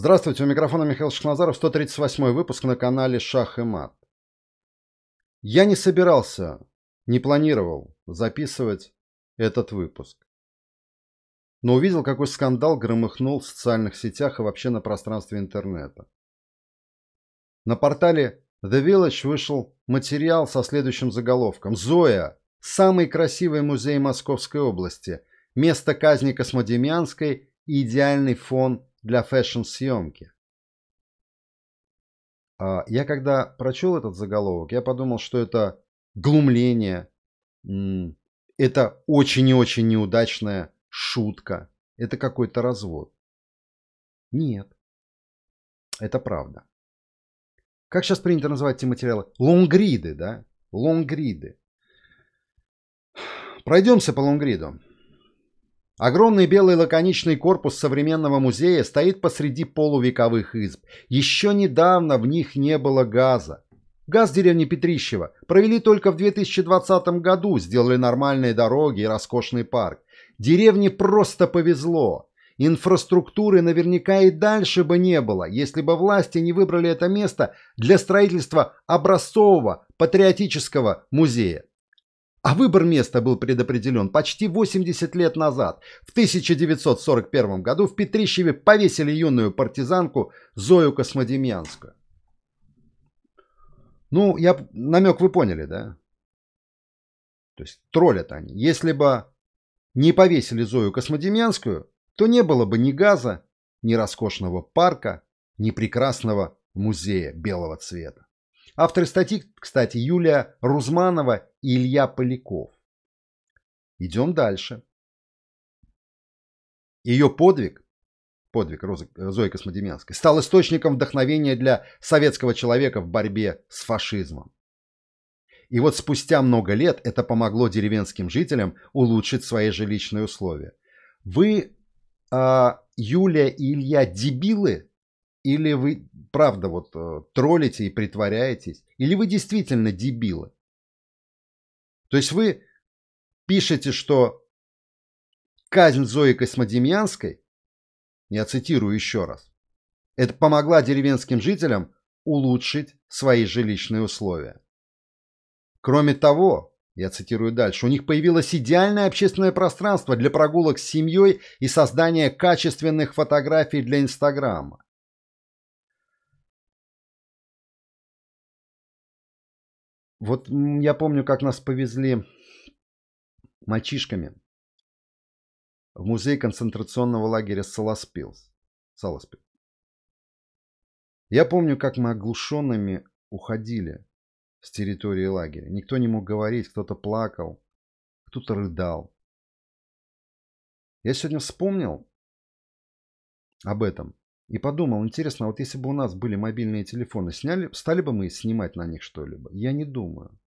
Здравствуйте, у микрофона Михаил Шахназаров, 138 выпуск на канале Шах и Мат. Я не собирался, не планировал записывать этот выпуск. Но увидел, какой скандал громыхнул в социальных сетях и вообще на пространстве интернета. На портале The Village вышел материал со следующим заголовком. «Зоя. Самый красивый музей Московской области. Место казни Космодемьянской и идеальный фон для фэшн-съемки. А, я когда прочел этот заголовок, я подумал, что это глумление, это очень и очень неудачная шутка, это какой-то развод. Нет, это правда. Как сейчас принято называть эти материалы? Лонгриды, да? Лонгриды. Пройдемся по лонгриду. Огромный белый лаконичный корпус современного музея стоит посреди полувековых изб. Еще недавно в них не было газа. Газ деревни Петрищева провели только в 2020 году, сделали нормальные дороги и роскошный парк. Деревне просто повезло. Инфраструктуры наверняка и дальше бы не было, если бы власти не выбрали это место для строительства образцового патриотического музея. А выбор места был предопределен почти 80 лет назад. В 1941 году в Петрищеве повесили юную партизанку Зою Космодемьянскую. Ну, я намек вы поняли, да? То есть троллят они. Если бы не повесили Зою Космодемьянскую, то не было бы ни газа, ни роскошного парка, ни прекрасного музея белого цвета. Авторы статьи, кстати, Юлия Рузманова и Илья Поляков. Идем дальше. Ее подвиг, подвиг Розы, Зои Космодемьянской, стал источником вдохновения для советского человека в борьбе с фашизмом. И вот спустя много лет это помогло деревенским жителям улучшить свои жилищные условия. Вы, а, Юлия и Илья, дебилы? Или вы, правда, вот э, троллите и притворяетесь? Или вы действительно дебилы? То есть вы пишете, что казнь Зои Космодемьянской, я цитирую еще раз, это помогла деревенским жителям улучшить свои жилищные условия. Кроме того, я цитирую дальше, у них появилось идеальное общественное пространство для прогулок с семьей и создания качественных фотографий для Инстаграма. Вот я помню, как нас повезли мальчишками в музей концентрационного лагеря Саласпилс. Саласпилс. Я помню, как мы оглушенными уходили с территории лагеря. Никто не мог говорить, кто-то плакал, кто-то рыдал. Я сегодня вспомнил об этом и подумал, интересно, вот если бы у нас были мобильные телефоны, сняли, стали бы мы снимать на них что-либо? Я не думаю.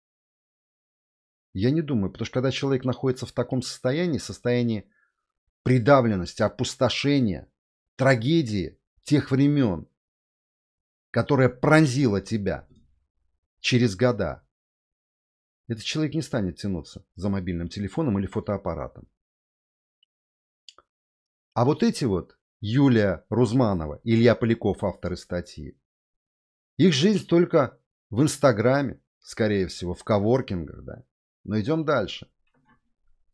Я не думаю, потому что когда человек находится в таком состоянии, состоянии придавленности, опустошения, трагедии тех времен, которая пронзила тебя через года, этот человек не станет тянуться за мобильным телефоном или фотоаппаратом. А вот эти вот Юлия Рузманова, Илья Поляков, авторы статьи. Их жизнь только в Инстаграме, скорее всего, в коворкингах, да. Но идем дальше.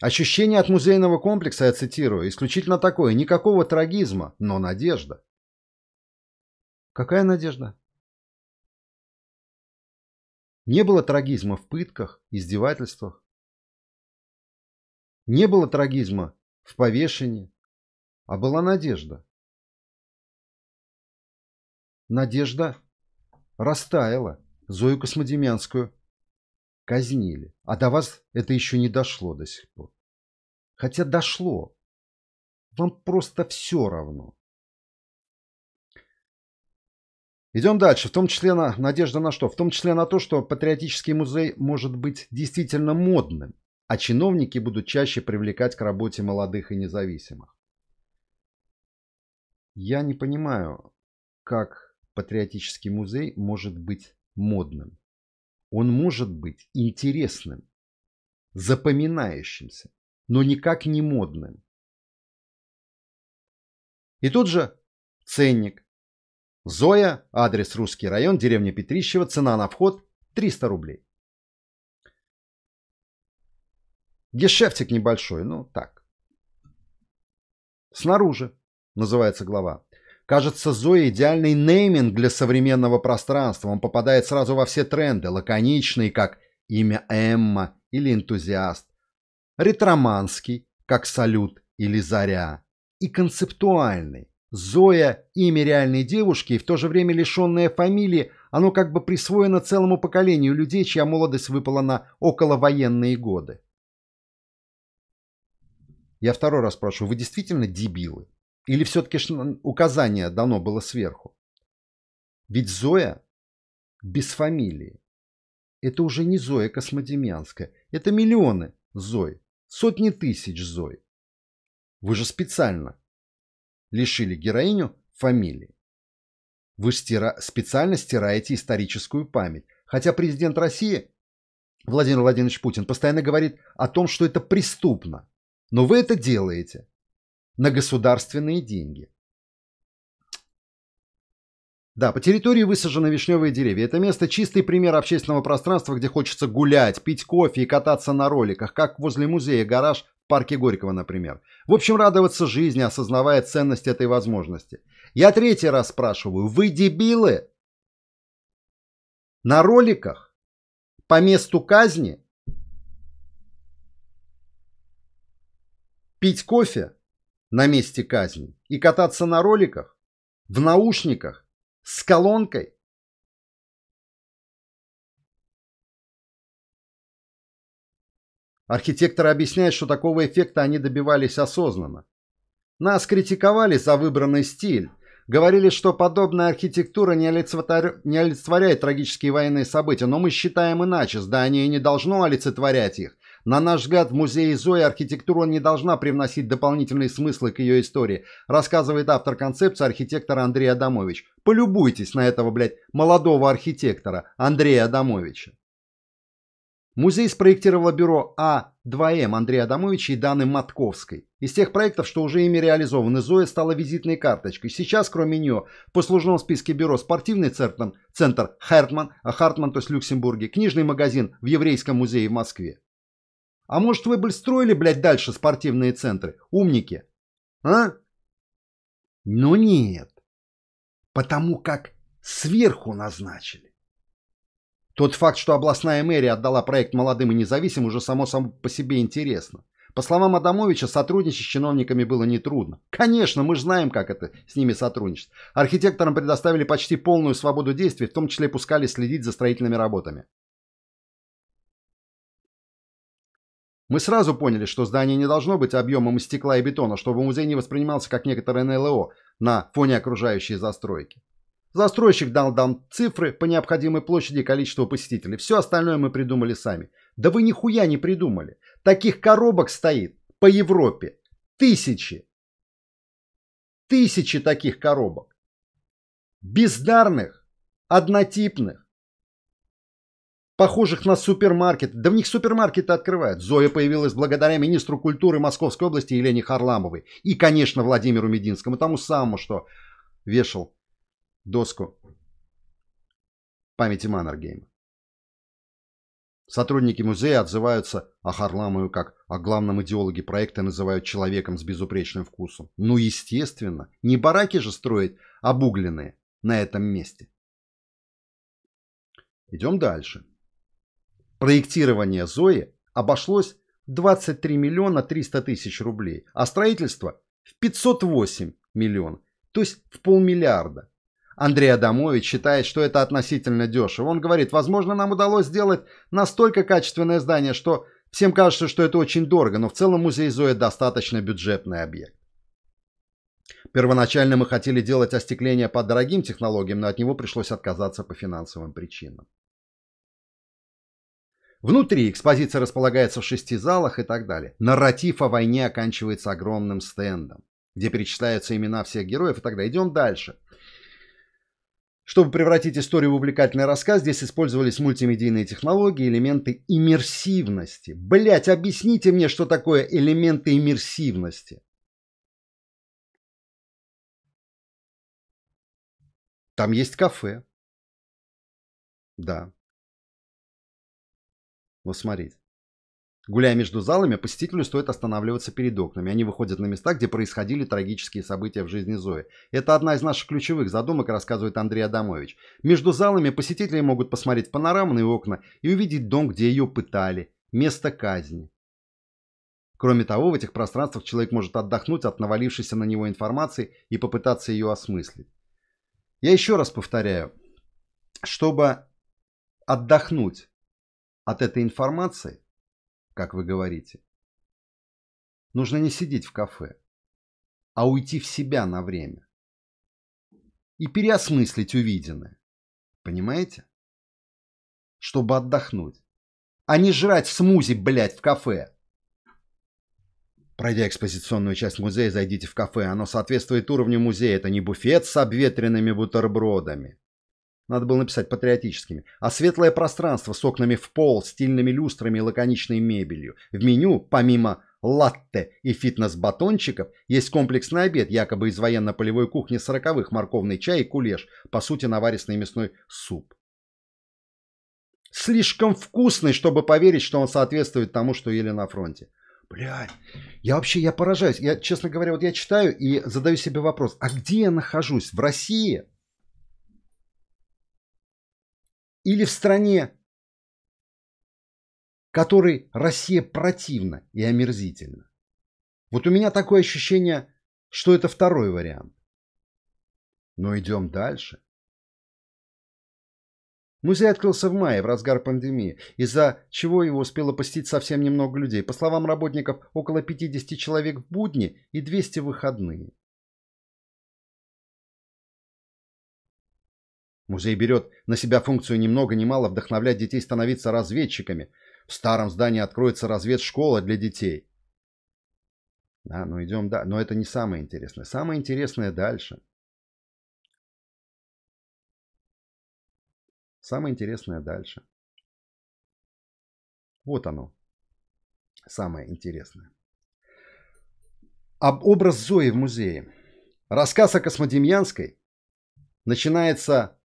Ощущение от музейного комплекса, я цитирую, исключительно такое, никакого трагизма, но надежда. Какая надежда? Не было трагизма в пытках, издевательствах. Не было трагизма в повешении, а была надежда. Надежда растаяла. Зою Космодемьянскую казнили. А до вас это еще не дошло до сих пор. Хотя дошло. Вам просто все равно. Идем дальше. В том числе на надежда на что? В том числе на то, что патриотический музей может быть действительно модным, а чиновники будут чаще привлекать к работе молодых и независимых. Я не понимаю, как патриотический музей может быть модным. Он может быть интересным, запоминающимся, но никак не модным. И тут же ценник. Зоя, адрес Русский район, деревня Петрищева, цена на вход 300 рублей. Гешефтик небольшой, ну так. Снаружи называется глава. Кажется, Зоя идеальный нейминг для современного пространства. Он попадает сразу во все тренды, лаконичный, как имя Эмма или энтузиаст, ретроманский, как салют или заря, и концептуальный. Зоя – имя реальной девушки и в то же время лишенная фамилии, оно как бы присвоено целому поколению людей, чья молодость выпала на околовоенные годы. Я второй раз спрашиваю: вы действительно дебилы? Или все-таки указание дано было сверху? Ведь Зоя без фамилии. Это уже не Зоя Космодемьянская. Это миллионы Зой. Сотни тысяч Зой. Вы же специально лишили героиню фамилии. Вы стира... специально стираете историческую память. Хотя президент России Владимир Владимирович Путин постоянно говорит о том, что это преступно. Но вы это делаете на государственные деньги. Да, по территории высажены вишневые деревья. Это место чистый пример общественного пространства, где хочется гулять, пить кофе и кататься на роликах, как возле музея гараж в парке Горького, например. В общем, радоваться жизни, осознавая ценность этой возможности. Я третий раз спрашиваю, вы дебилы? На роликах? По месту казни? Пить кофе? на месте казни и кататься на роликах, в наушниках, с колонкой? Архитекторы объясняют, что такого эффекта они добивались осознанно. Нас критиковали за выбранный стиль, говорили, что подобная архитектура не, олицетворя... не олицетворяет трагические военные события, но мы считаем иначе, здание не должно олицетворять их, на наш взгляд, в музее Зои архитектура не должна привносить дополнительный смысл к ее истории, рассказывает автор концепции архитектор Андрей Адамович. Полюбуйтесь на этого, блядь, молодого архитектора Андрея Адамовича. Музей спроектировало бюро А2М Андрея Адамовича и Даны Матковской. Из тех проектов, что уже ими реализованы, Зоя стала визитной карточкой. Сейчас, кроме нее, в послужном списке бюро спортивный центр, центр Хартман, а Хартман, то есть Люксембурге, книжный магазин в Еврейском музее в Москве. А может, вы бы строили, блядь, дальше спортивные центры? Умники. А? Но нет. Потому как сверху назначили. Тот факт, что областная мэрия отдала проект молодым и независим, уже само собой по себе интересно. По словам Адамовича, сотрудничать с чиновниками было нетрудно. Конечно, мы же знаем, как это с ними сотрудничать. Архитекторам предоставили почти полную свободу действий, в том числе пускали следить за строительными работами. Мы сразу поняли, что здание не должно быть объемом из стекла и бетона, чтобы музей не воспринимался как некоторое НЛО на фоне окружающей застройки. Застройщик дал нам цифры по необходимой площади и количеству посетителей. Все остальное мы придумали сами. Да вы нихуя не придумали. Таких коробок стоит по Европе. Тысячи. Тысячи таких коробок. Бездарных, однотипных, похожих на супермаркет. Да в них супермаркеты открывают. Зоя появилась благодаря министру культуры Московской области Елене Харламовой. И, конечно, Владимиру Мединскому, тому самому, что вешал доску памяти Маннергейма. Сотрудники музея отзываются о Харламове как о главном идеологе проекта называют человеком с безупречным вкусом. Ну, естественно, не бараки же строить обугленные на этом месте. Идем дальше. Проектирование Зои обошлось 23 миллиона 300 тысяч рублей, а строительство в 508 миллионов, то есть в полмиллиарда. Андрей Адамович считает, что это относительно дешево. Он говорит, возможно, нам удалось сделать настолько качественное здание, что всем кажется, что это очень дорого, но в целом музей Зои достаточно бюджетный объект. Первоначально мы хотели делать остекление по дорогим технологиям, но от него пришлось отказаться по финансовым причинам. Внутри экспозиция располагается в шести залах и так далее. Нарратив о войне оканчивается огромным стендом, где перечисляются имена всех героев и так далее. Идем дальше. Чтобы превратить историю в увлекательный рассказ, здесь использовались мультимедийные технологии, элементы иммерсивности. Блять, объясните мне, что такое элементы иммерсивности. Там есть кафе. Да. Вот смотрите. Гуляя между залами, посетителю стоит останавливаться перед окнами. Они выходят на места, где происходили трагические события в жизни Зои. Это одна из наших ключевых задумок, рассказывает Андрей Адамович. Между залами посетители могут посмотреть панорамные окна и увидеть дом, где ее пытали, место казни. Кроме того, в этих пространствах человек может отдохнуть от навалившейся на него информации и попытаться ее осмыслить. Я еще раз повторяю, чтобы отдохнуть от этой информации, как вы говорите, нужно не сидеть в кафе, а уйти в себя на время и переосмыслить увиденное. Понимаете? Чтобы отдохнуть, а не жрать смузи, блядь, в кафе. Пройдя экспозиционную часть музея, зайдите в кафе. Оно соответствует уровню музея. Это не буфет с обветренными бутербродами. Надо было написать патриотическими. А светлое пространство с окнами в пол, стильными люстрами и лаконичной мебелью. В меню, помимо латте и фитнес-батончиков, есть комплексный обед, якобы из военно-полевой кухни сороковых, морковный чай и кулеш, по сути наварисный мясной суп. Слишком вкусный, чтобы поверить, что он соответствует тому, что ели на фронте. Блядь, я вообще, я поражаюсь. Я, честно говоря, вот я читаю и задаю себе вопрос, а где я нахожусь? В России? или в стране, которой Россия противна и омерзительна. Вот у меня такое ощущение, что это второй вариант. Но идем дальше. Музей открылся в мае, в разгар пандемии, из-за чего его успело посетить совсем немного людей. По словам работников, около 50 человек в будни и 200 в выходные. Музей берет на себя функцию немного много ни мало вдохновлять детей становиться разведчиками. В старом здании откроется разведшкола для детей. Да, ну идем, да, но это не самое интересное. Самое интересное дальше. Самое интересное дальше. Вот оно. Самое интересное. Об образ Зои в музее. Рассказ о Космодемьянской начинается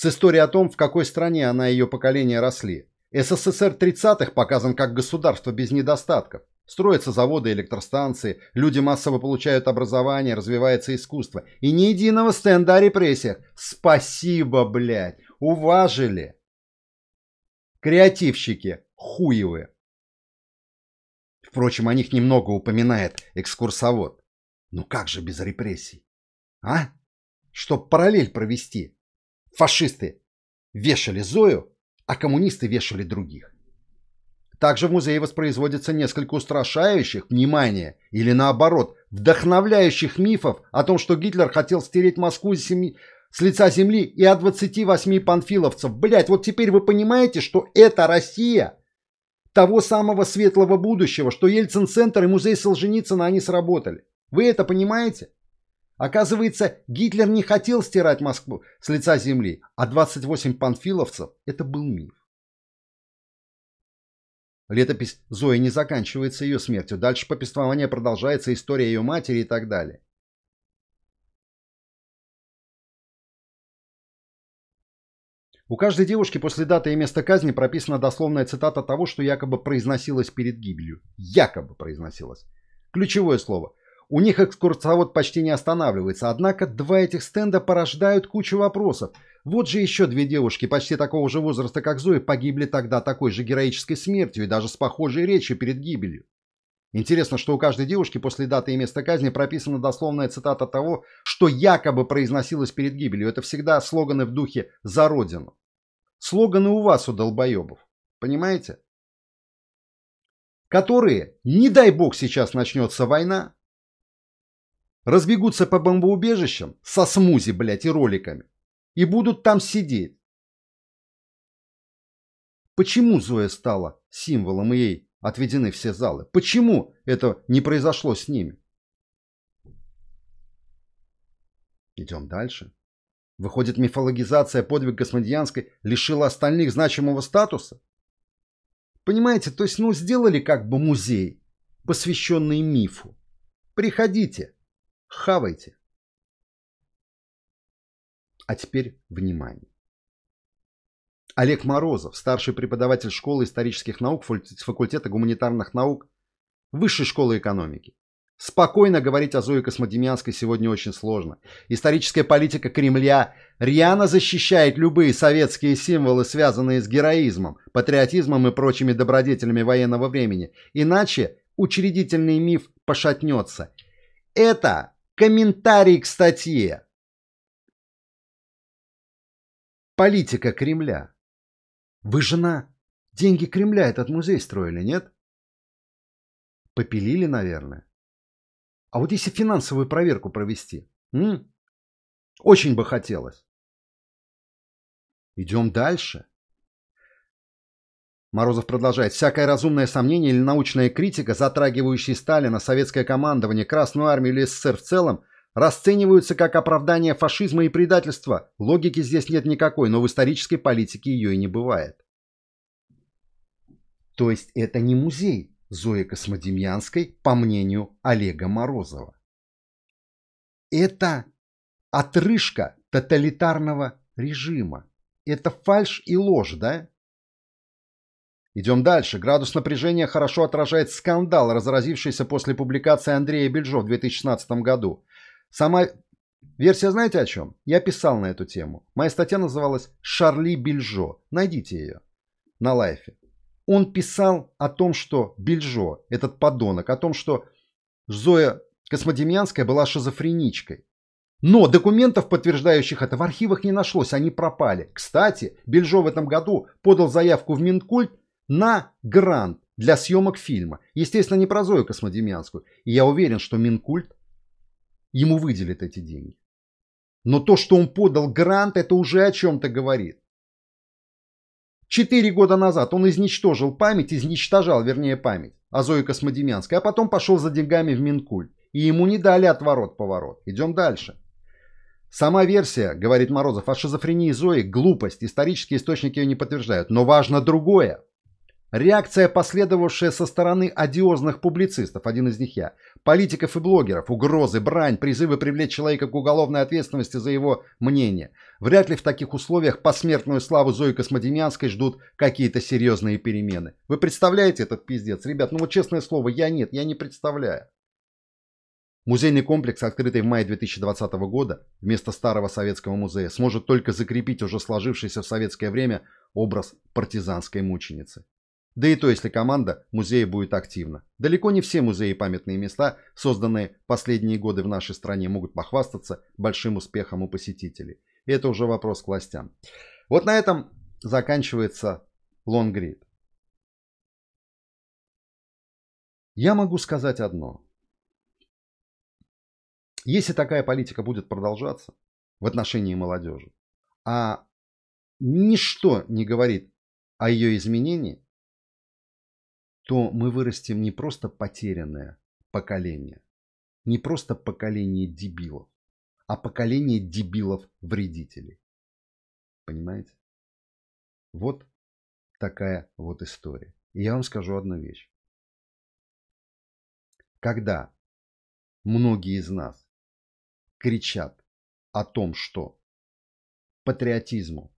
с историей о том, в какой стране она и ее поколение росли. СССР 30-х показан как государство без недостатков. Строятся заводы, и электростанции, люди массово получают образование, развивается искусство. И ни единого стенда о репрессиях. Спасибо, блядь, уважили. Креативщики, хуевы. Впрочем, о них немного упоминает экскурсовод. Ну как же без репрессий? А? Чтоб параллель провести. Фашисты вешали Зою, а коммунисты вешали других. Также в музее воспроизводится несколько устрашающих, внимание, или наоборот, вдохновляющих мифов о том, что Гитлер хотел стереть Москву с, семи... с лица земли и от 28 панфиловцев. Блять, вот теперь вы понимаете, что это Россия того самого светлого будущего, что Ельцин-центр и музей Солженицына они сработали. Вы это понимаете? Оказывается, Гитлер не хотел стирать Москву с лица земли, а 28 панфиловцев – это был миф. Летопись Зои не заканчивается ее смертью. Дальше повествование продолжается, история ее матери и так далее. У каждой девушки после даты и места казни прописана дословная цитата того, что якобы произносилось перед гибелью. Якобы произносилось. Ключевое слово – у них экскурсовод почти не останавливается, однако два этих стенда порождают кучу вопросов. Вот же еще две девушки почти такого же возраста, как Зои, погибли тогда такой же героической смертью и даже с похожей речью перед гибелью. Интересно, что у каждой девушки после даты и места казни прописана дословная цитата того, что якобы произносилось перед гибелью. Это всегда слоганы в духе «За Родину». Слоганы у вас, у долбоебов. Понимаете? Которые, не дай бог сейчас начнется война, Разбегутся по бомбоубежищам со смузи, блядь, и роликами. И будут там сидеть. Почему Зоя стала символом ей отведены все залы? Почему это не произошло с ними? Идем дальше. Выходит, мифологизация подвиг Космодианской лишила остальных значимого статуса? Понимаете, то есть, ну, сделали как бы музей, посвященный мифу. Приходите, Хавайте. А теперь внимание. Олег Морозов, старший преподаватель школы исторических наук факультета гуманитарных наук Высшей школы экономики. Спокойно говорить о Зое Космодемьянской сегодня очень сложно. Историческая политика Кремля рьяно защищает любые советские символы, связанные с героизмом, патриотизмом и прочими добродетелями военного времени. Иначе учредительный миф пошатнется. Это Комментарий к статье. Политика Кремля. Вы жена. Деньги Кремля этот музей строили, нет? Попилили, наверное. А вот если финансовую проверку провести? М? Очень бы хотелось. Идем дальше. Морозов продолжает. «Всякое разумное сомнение или научная критика, затрагивающая Сталина, советское командование, Красную армию или СССР в целом, расцениваются как оправдание фашизма и предательства. Логики здесь нет никакой, но в исторической политике ее и не бывает». То есть это не музей Зои Космодемьянской, по мнению Олега Морозова. Это отрыжка тоталитарного режима. Это фальш и ложь, да? Идем дальше. Градус напряжения хорошо отражает скандал, разразившийся после публикации Андрея Бельжо в 2016 году. Сама версия знаете о чем? Я писал на эту тему. Моя статья называлась «Шарли Бельжо». Найдите ее на лайфе. Он писал о том, что Бельжо, этот подонок, о том, что Зоя Космодемьянская была шизофреничкой. Но документов, подтверждающих это, в архивах не нашлось, они пропали. Кстати, Бельжо в этом году подал заявку в Минкульт на грант для съемок фильма. Естественно, не про Зою Космодемьянскую. И я уверен, что Минкульт ему выделит эти деньги. Но то, что он подал грант, это уже о чем-то говорит. Четыре года назад он изничтожил память, изничтожал, вернее, память о Зое Космодемьянской, а потом пошел за деньгами в Минкульт. И ему не дали отворот-поворот. Идем дальше. Сама версия, говорит Морозов, о шизофрении Зои – глупость, исторические источники ее не подтверждают. Но важно другое. Реакция, последовавшая со стороны одиозных публицистов, один из них я, политиков и блогеров, угрозы, брань, призывы привлечь человека к уголовной ответственности за его мнение. Вряд ли в таких условиях посмертную славу Зои Космодемьянской ждут какие-то серьезные перемены. Вы представляете этот пиздец? Ребят, ну вот честное слово, я нет, я не представляю. Музейный комплекс, открытый в мае 2020 года вместо старого советского музея, сможет только закрепить уже сложившийся в советское время образ партизанской мученицы. Да и то, если команда музея будет активна. Далеко не все музеи и памятные места, созданные последние годы в нашей стране, могут похвастаться большим успехом у посетителей. И это уже вопрос к властям. Вот на этом заканчивается лонгрид. Я могу сказать одно. Если такая политика будет продолжаться в отношении молодежи, а ничто не говорит о ее изменении, то мы вырастим не просто потерянное поколение, не просто поколение дебилов, а поколение дебилов-вредителей. Понимаете? Вот такая вот история. И я вам скажу одну вещь. Когда многие из нас кричат о том, что патриотизму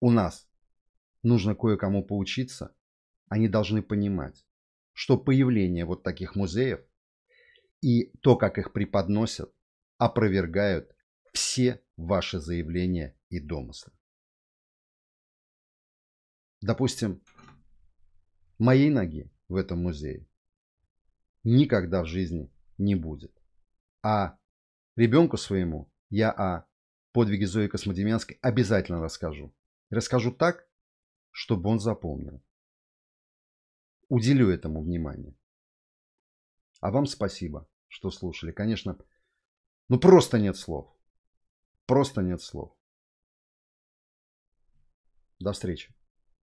у нас нужно кое-кому поучиться, они должны понимать, что появление вот таких музеев и то, как их преподносят, опровергают все ваши заявления и домыслы. Допустим, моей ноги в этом музее никогда в жизни не будет. А ребенку своему я о подвиге Зои Космодемьянской обязательно расскажу. Расскажу так, чтобы он запомнил уделю этому внимание. А вам спасибо, что слушали. Конечно, ну просто нет слов. Просто нет слов. До встречи.